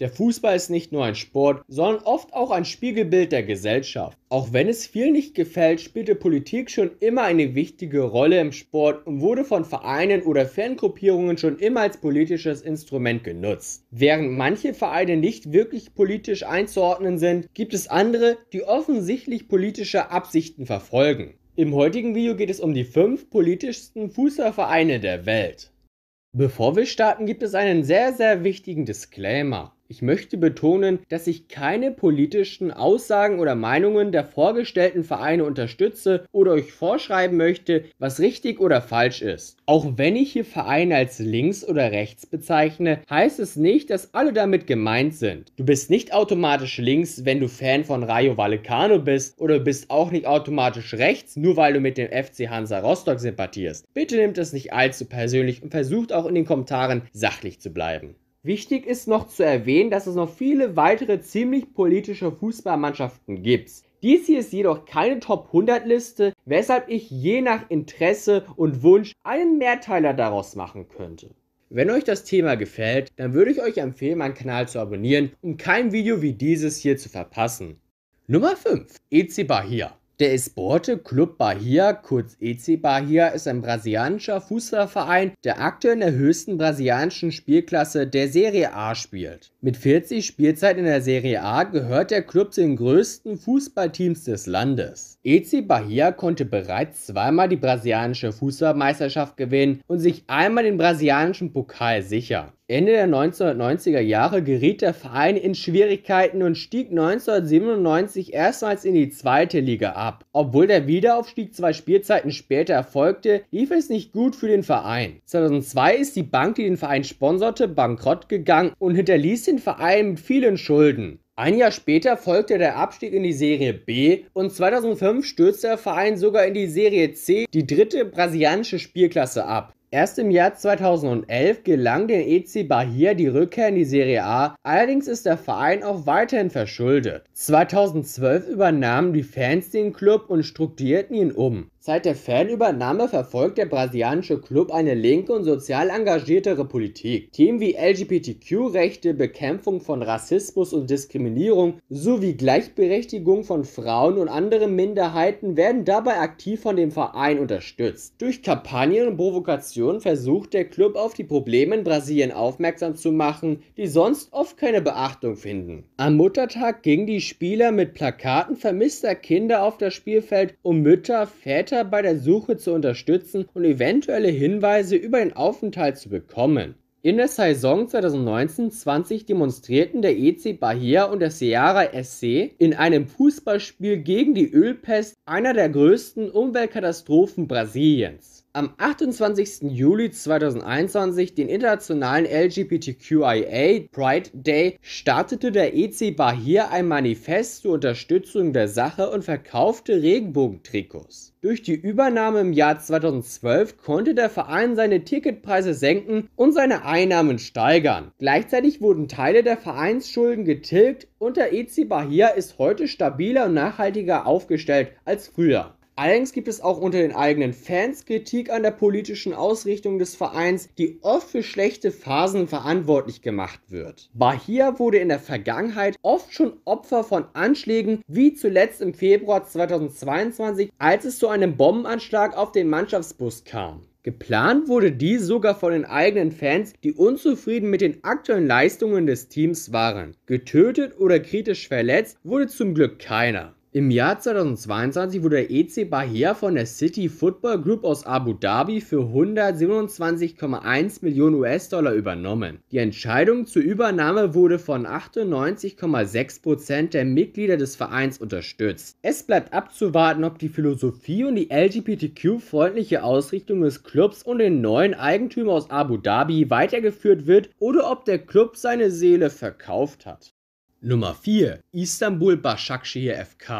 Der Fußball ist nicht nur ein Sport, sondern oft auch ein Spiegelbild der Gesellschaft. Auch wenn es vielen nicht gefällt, spielte Politik schon immer eine wichtige Rolle im Sport und wurde von Vereinen oder Fangruppierungen schon immer als politisches Instrument genutzt. Während manche Vereine nicht wirklich politisch einzuordnen sind, gibt es andere, die offensichtlich politische Absichten verfolgen. Im heutigen Video geht es um die fünf politischsten Fußballvereine der Welt. Bevor wir starten, gibt es einen sehr, sehr wichtigen Disclaimer. Ich möchte betonen, dass ich keine politischen Aussagen oder Meinungen der vorgestellten Vereine unterstütze oder euch vorschreiben möchte, was richtig oder falsch ist. Auch wenn ich hier Vereine als links oder rechts bezeichne, heißt es nicht, dass alle damit gemeint sind. Du bist nicht automatisch links, wenn du Fan von Rayo Vallecano bist oder bist auch nicht automatisch rechts, nur weil du mit dem FC Hansa Rostock sympathierst. Bitte nimmt es nicht allzu persönlich und versucht auch in den Kommentaren sachlich zu bleiben. Wichtig ist noch zu erwähnen, dass es noch viele weitere ziemlich politische Fußballmannschaften gibt. Dies hier ist jedoch keine Top 100 Liste, weshalb ich je nach Interesse und Wunsch einen Mehrteiler daraus machen könnte. Wenn euch das Thema gefällt, dann würde ich euch empfehlen, meinen Kanal zu abonnieren, um kein Video wie dieses hier zu verpassen. Nummer 5. EC Bahia. Der Esporte Club Bahia, kurz EC Bahia, ist ein brasilianischer Fußballverein, der aktuell in der höchsten brasilianischen Spielklasse der Serie A spielt. Mit 40 Spielzeiten in der Serie A gehört der Club zu den größten Fußballteams des Landes. EC Bahia konnte bereits zweimal die brasilianische Fußballmeisterschaft gewinnen und sich einmal den brasilianischen Pokal sichern. Ende der 1990er Jahre geriet der Verein in Schwierigkeiten und stieg 1997 erstmals in die zweite Liga ab. Obwohl der Wiederaufstieg zwei Spielzeiten später erfolgte, lief es nicht gut für den Verein. 2002 ist die Bank, die den Verein sponserte, bankrott gegangen und hinterließ den Verein mit vielen Schulden. Ein Jahr später folgte der Abstieg in die Serie B und 2005 stürzte der Verein sogar in die Serie C, die dritte brasilianische Spielklasse, ab. Erst im Jahr 2011 gelang den EC Bahia die Rückkehr in die Serie A, allerdings ist der Verein auch weiterhin verschuldet. 2012 übernahmen die Fans den Club und strukturierten ihn um. Seit der Fanübernahme verfolgt der brasilianische Club eine linke und sozial engagiertere Politik. Themen wie LGBTQ-Rechte, Bekämpfung von Rassismus und Diskriminierung sowie Gleichberechtigung von Frauen und anderen Minderheiten werden dabei aktiv von dem Verein unterstützt. Durch Kampagnen und Provokationen versucht der Club auf die Probleme in Brasilien aufmerksam zu machen, die sonst oft keine Beachtung finden. Am Muttertag gingen die Spieler mit Plakaten vermisster Kinder auf das Spielfeld, um Mütter, Väter Retter bei der Suche zu unterstützen und eventuelle Hinweise über den Aufenthalt zu bekommen. In der Saison 2019-20 demonstrierten der EC Bahia und der Sierra SC in einem Fußballspiel gegen die Ölpest, einer der größten Umweltkatastrophen Brasiliens am 28. Juli 2021 den internationalen LGBTQIA Pride Day startete der EC Bahir ein Manifest zur Unterstützung der Sache und verkaufte Regenbogentrikots. Durch die Übernahme im Jahr 2012 konnte der Verein seine Ticketpreise senken und seine Einnahmen steigern. Gleichzeitig wurden Teile der Vereinsschulden getilgt und der EC Bahia ist heute stabiler und nachhaltiger aufgestellt als früher. Allerdings gibt es auch unter den eigenen Fans Kritik an der politischen Ausrichtung des Vereins, die oft für schlechte Phasen verantwortlich gemacht wird. Bahia wurde in der Vergangenheit oft schon Opfer von Anschlägen, wie zuletzt im Februar 2022, als es zu einem Bombenanschlag auf den Mannschaftsbus kam. Geplant wurde dies sogar von den eigenen Fans, die unzufrieden mit den aktuellen Leistungen des Teams waren. Getötet oder kritisch verletzt wurde zum Glück keiner. Im Jahr 2022 wurde der EC Bahia von der City Football Group aus Abu Dhabi für 127,1 Millionen US-Dollar übernommen. Die Entscheidung zur Übernahme wurde von 98,6% Prozent der Mitglieder des Vereins unterstützt. Es bleibt abzuwarten, ob die Philosophie und die LGBTQ-freundliche Ausrichtung des Clubs und den neuen Eigentümer aus Abu Dhabi weitergeführt wird oder ob der Club seine Seele verkauft hat. Nummer 4 Istanbul Başakşehir FK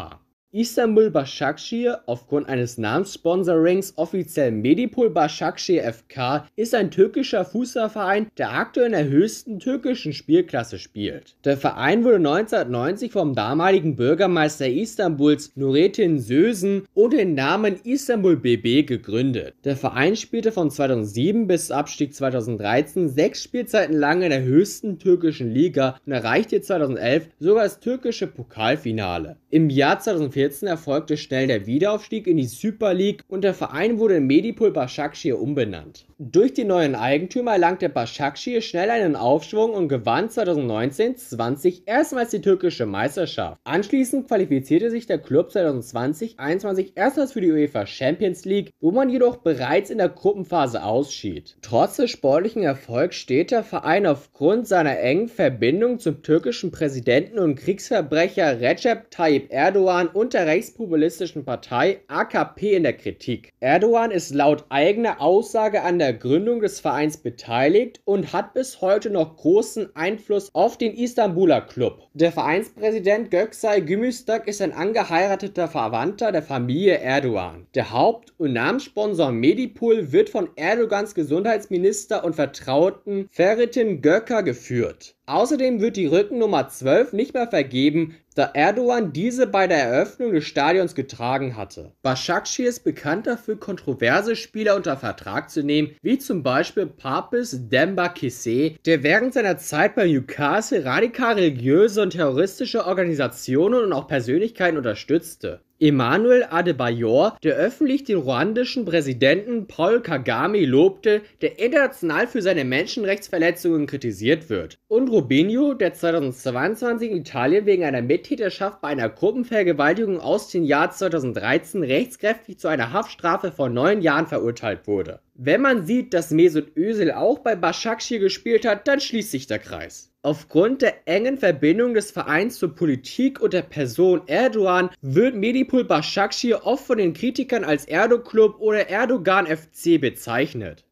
Istanbul Başakşehir, aufgrund eines Namenssponsorings offiziell Medipol Başakşehir FK, ist ein türkischer Fußballverein, der aktuell in der höchsten türkischen Spielklasse spielt. Der Verein wurde 1990 vom damaligen Bürgermeister Istanbuls Nurettin Sösen unter dem Namen Istanbul BB gegründet. Der Verein spielte von 2007 bis Abstieg 2013 sechs Spielzeiten lang in der höchsten türkischen Liga und erreichte 2011 sogar das türkische Pokalfinale. Im Jahr 2014 2014 erfolgte schnell der Wiederaufstieg in die Süper League und der Verein wurde in Medipol Başakşehir umbenannt. Durch die neuen Eigentümer erlangte Başakşehir schnell einen Aufschwung und gewann 2019-20 erstmals die türkische Meisterschaft. Anschließend qualifizierte sich der Klub 2020-21 erstmals für die UEFA Champions League, wo man jedoch bereits in der Gruppenphase ausschied. Trotz des sportlichen Erfolgs steht der Verein aufgrund seiner engen Verbindung zum türkischen Präsidenten und Kriegsverbrecher Recep Tayyip Erdogan und der rechtspopulistischen Partei AKP in der Kritik. Erdogan ist laut eigener Aussage an der Gründung des Vereins beteiligt und hat bis heute noch großen Einfluss auf den Istanbuler Club. Der Vereinspräsident Göksay Gümüştag ist ein angeheirateter Verwandter der Familie Erdogan. Der Haupt- und Namenssponsor Medipol wird von Erdogans Gesundheitsminister und Vertrauten Feretin Göker geführt. Außerdem wird die Rückennummer 12 nicht mehr vergeben, da Erdogan diese bei der Eröffnung des Stadions getragen hatte. Başakşehir ist bekannt dafür, kontroverse Spieler unter Vertrag zu nehmen, wie zum Beispiel Papis Demba Kisse, der während seiner Zeit bei Newcastle radikal religiöse und terroristische Organisationen und auch Persönlichkeiten unterstützte. Emmanuel Adebayor, der öffentlich den ruandischen Präsidenten Paul Kagame lobte, der international für seine Menschenrechtsverletzungen kritisiert wird. Und Rubinho, der 2022 in Italien wegen einer Mittäterschaft bei einer Gruppenvergewaltigung aus dem Jahr 2013 rechtskräftig zu einer Haftstrafe von neun Jahren verurteilt wurde. Wenn man sieht, dass Mesut Özil auch bei Başakşehir gespielt hat, dann schließt sich der Kreis. Aufgrund der engen Verbindung des Vereins zur Politik und der Person Erdogan wird Medipol Başakşehir oft von den Kritikern als Erdo-Club oder Erdogan FC bezeichnet.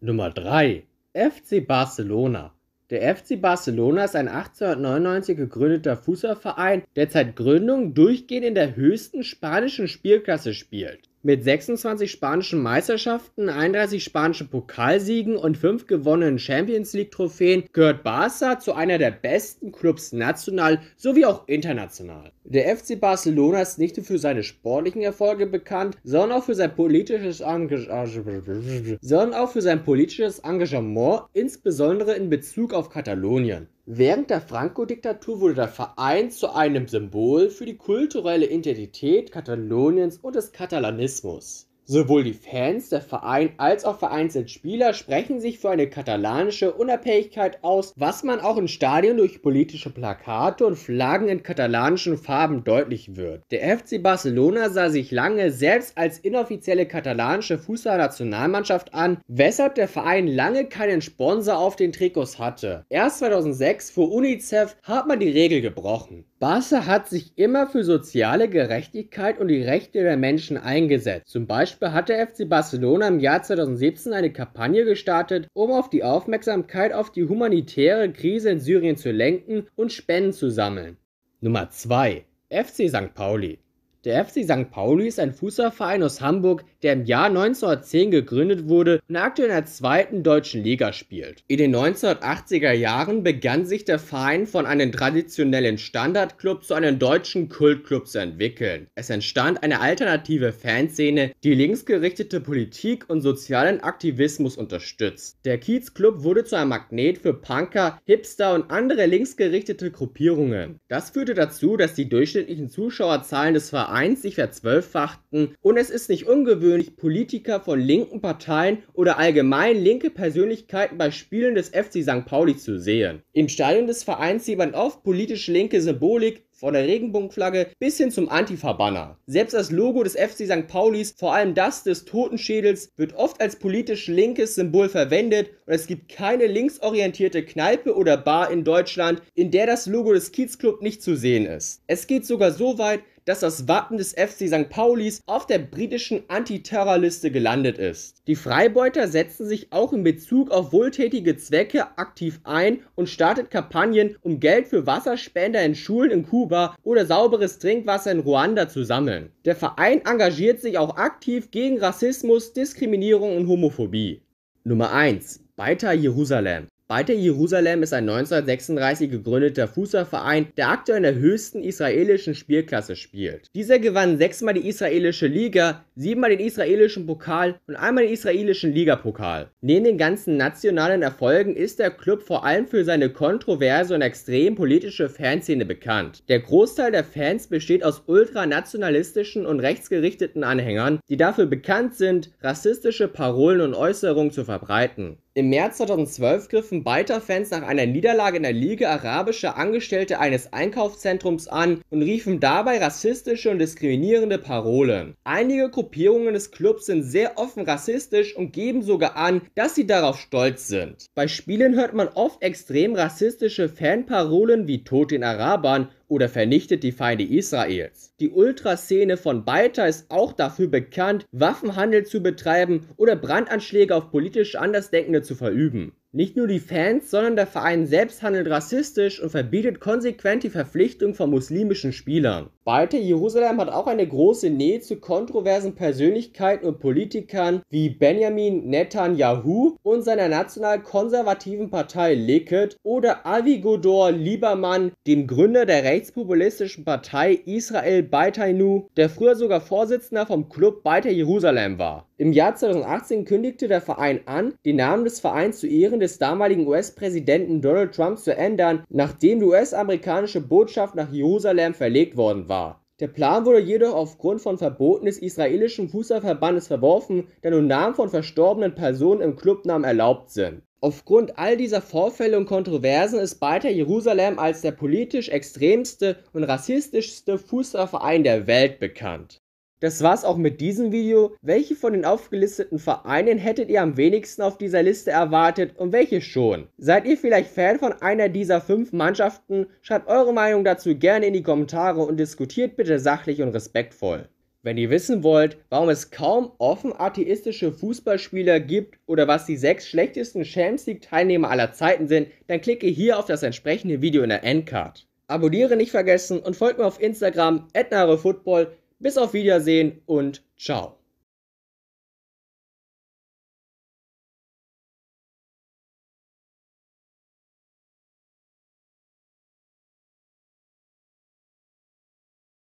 Nummer 3 FC Barcelona der FC Barcelona ist ein 1899 gegründeter Fußballverein, der seit Gründung durchgehend in der höchsten spanischen Spielklasse spielt. Mit 26 spanischen Meisterschaften, 31 spanischen Pokalsiegen und 5 gewonnenen Champions League Trophäen gehört Barca zu einer der besten Clubs national sowie auch international. Der FC Barcelona ist nicht nur für seine sportlichen Erfolge bekannt, sondern auch für sein politisches, Engage sondern auch für sein politisches Engagement, insbesondere in Bezug auf Katalonien. Während der Franco-Diktatur wurde der Verein zu einem Symbol für die kulturelle Identität Kataloniens und des Katalanismus. Sowohl die Fans, der Verein als auch vereinzelt Spieler sprechen sich für eine katalanische Unabhängigkeit aus, was man auch im Stadion durch politische Plakate und Flaggen in katalanischen Farben deutlich wird. Der FC Barcelona sah sich lange selbst als inoffizielle katalanische Fußballnationalmannschaft an, weshalb der Verein lange keinen Sponsor auf den Trikots hatte. Erst 2006 vor UNICEF hat man die Regel gebrochen. Barca hat sich immer für soziale Gerechtigkeit und die Rechte der Menschen eingesetzt. Zum Beispiel hat der FC Barcelona im Jahr 2017 eine Kampagne gestartet, um auf die Aufmerksamkeit auf die humanitäre Krise in Syrien zu lenken und Spenden zu sammeln. Nummer 2. FC St. Pauli. Der FC St. Pauli ist ein Fußballverein aus Hamburg, der im Jahr 1910 gegründet wurde und aktuell in der zweiten deutschen Liga spielt. In den 1980er Jahren begann sich der Verein von einem traditionellen Standardclub zu einem deutschen Kultclub zu entwickeln. Es entstand eine alternative Fanszene, die linksgerichtete Politik und sozialen Aktivismus unterstützt. Der Kiezclub wurde zu einem Magnet für Punker, Hipster und andere linksgerichtete Gruppierungen. Das führte dazu, dass die durchschnittlichen Zuschauerzahlen des Vereins sich verzwölffachten und es ist nicht ungewöhnlich, ungewöhnlich, Politiker von linken Parteien oder allgemein linke Persönlichkeiten bei Spielen des FC St. Pauli zu sehen. Im Stadion des Vereins sieht man oft politisch linke Symbolik, von der Regenbogenflagge bis hin zum Antifa-Banner. Selbst das Logo des FC St. Paulis, vor allem das des Totenschädels, wird oft als politisch linkes Symbol verwendet und es gibt keine linksorientierte Kneipe oder Bar in Deutschland, in der das Logo des Kiezclub nicht zu sehen ist. Es geht sogar so weit, dass das Wappen des FC St. Paulis auf der britischen Antiterrorliste gelandet ist. Die Freibeuter setzen sich auch in Bezug auf wohltätige Zwecke aktiv ein und startet Kampagnen, um Geld für Wasserspender in Schulen in Kuba oder sauberes Trinkwasser in Ruanda zu sammeln. Der Verein engagiert sich auch aktiv gegen Rassismus, Diskriminierung und Homophobie. Nummer 1. Beiter Jerusalem. Weiter Jerusalem ist ein 1936 gegründeter Fußballverein, der aktuell in der höchsten israelischen Spielklasse spielt. Dieser gewann sechsmal die israelische Liga, siebenmal den israelischen Pokal und einmal den israelischen Ligapokal. Neben den ganzen nationalen Erfolgen ist der Club vor allem für seine kontroverse und extrem politische Fanszene bekannt. Der Großteil der Fans besteht aus ultranationalistischen und rechtsgerichteten Anhängern, die dafür bekannt sind, rassistische Parolen und Äußerungen zu verbreiten. Im März 2012 griffen Bayter-Fans nach einer Niederlage in der Liga arabische Angestellte eines Einkaufszentrums an und riefen dabei rassistische und diskriminierende Parolen. Einige Gruppierungen des Clubs sind sehr offen rassistisch und geben sogar an, dass sie darauf stolz sind. Bei Spielen hört man oft extrem rassistische Fanparolen wie Tod den Arabern oder vernichtet die Feinde Israels. Die Ultraszene von Balta ist auch dafür bekannt, Waffenhandel zu betreiben oder Brandanschläge auf politisch Andersdenkende zu verüben. Nicht nur die Fans, sondern der Verein selbst handelt rassistisch und verbietet konsequent die Verpflichtung von muslimischen Spielern. Weiter Jerusalem hat auch eine große Nähe zu kontroversen Persönlichkeiten und Politikern wie Benjamin Netanyahu und seiner national-konservativen Partei Likud oder Avigodor Liebermann, dem Gründer der rechtspopulistischen Partei Israel Beiteinu, der früher sogar Vorsitzender vom Club Beiter Jerusalem war. Im Jahr 2018 kündigte der Verein an, den Namen des Vereins zu Ehren des damaligen US-Präsidenten Donald Trump zu ändern, nachdem die US-amerikanische Botschaft nach Jerusalem verlegt worden war. Der Plan wurde jedoch aufgrund von Verboten des israelischen Fußballverbandes verworfen, da nur Namen von verstorbenen Personen im Clubnamen erlaubt sind. Aufgrund all dieser Vorfälle und Kontroversen ist weiter Jerusalem als der politisch extremste und rassistischste Fußballverein der Welt bekannt. Das war's auch mit diesem Video. Welche von den aufgelisteten Vereinen hättet ihr am wenigsten auf dieser Liste erwartet und welche schon? Seid ihr vielleicht Fan von einer dieser fünf Mannschaften? Schreibt eure Meinung dazu gerne in die Kommentare und diskutiert bitte sachlich und respektvoll. Wenn ihr wissen wollt, warum es kaum offen atheistische Fußballspieler gibt oder was die sechs schlechtesten Champions League Teilnehmer aller Zeiten sind, dann klicke hier auf das entsprechende Video in der Endcard. Abonniere nicht vergessen und folgt mir auf Instagram @narrefootball bis auf Wiedersehen und ciao.